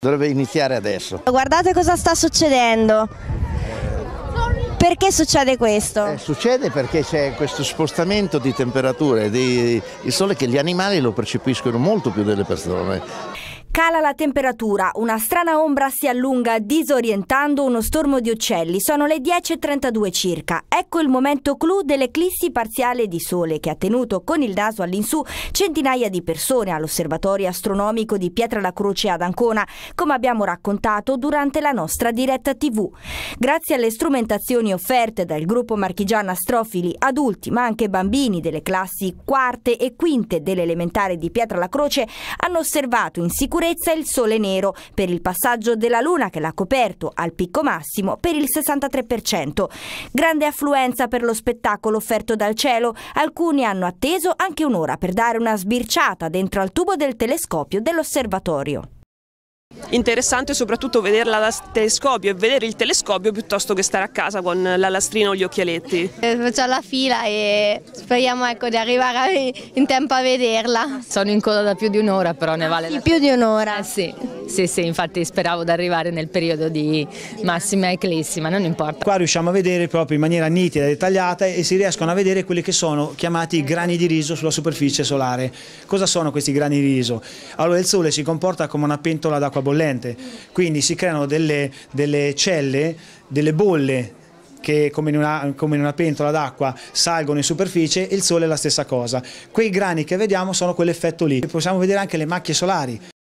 Dovrebbe iniziare adesso. Guardate cosa sta succedendo. Perché succede questo? Eh, succede perché c'è questo spostamento di temperature, di, il sole che gli animali lo percepiscono molto più delle persone. Cala la temperatura, una strana ombra si allunga disorientando uno stormo di uccelli. Sono le 10.32 circa. Ecco il momento clou dell'eclissi parziale di sole che ha tenuto con il naso all'insù centinaia di persone all'osservatorio astronomico di Pietra la Croce ad Ancona, come abbiamo raccontato durante la nostra diretta TV. Grazie alle strumentazioni offerte dal gruppo Marchigiana Astrofili, adulti ma anche bambini delle classi quarte e quinte dell'elementare di Pietra la Croce hanno osservato in sicurezza sicurezza il sole nero, per il passaggio della Luna che l'ha coperto al picco massimo per il 63%. Grande affluenza per lo spettacolo offerto dal cielo, alcuni hanno atteso anche un'ora per dare una sbirciata dentro al tubo del telescopio dell'osservatorio interessante soprattutto vederla dal telescopio e vedere il telescopio piuttosto che stare a casa con la lastrina o gli occhialetti. Eh, faccio la fila e speriamo ecco, di arrivare in tempo a vederla. Sono in coda da più di un'ora però ne ah, vale sì, la più di un'ora? Eh, sì. sì, sì, infatti speravo di arrivare nel periodo di massima eclissi ma non importa. Qua riusciamo a vedere proprio in maniera nitida e dettagliata e si riescono a vedere quelli che sono chiamati grani di riso sulla superficie solare. Cosa sono questi grani di riso? Allora il Sole si comporta come una pentola d'acqua bollente bollente, quindi si creano delle, delle celle, delle bolle che come in, una, come in una pentola d'acqua salgono in superficie e il sole è la stessa cosa. Quei grani che vediamo sono quell'effetto lì. Possiamo vedere anche le macchie solari.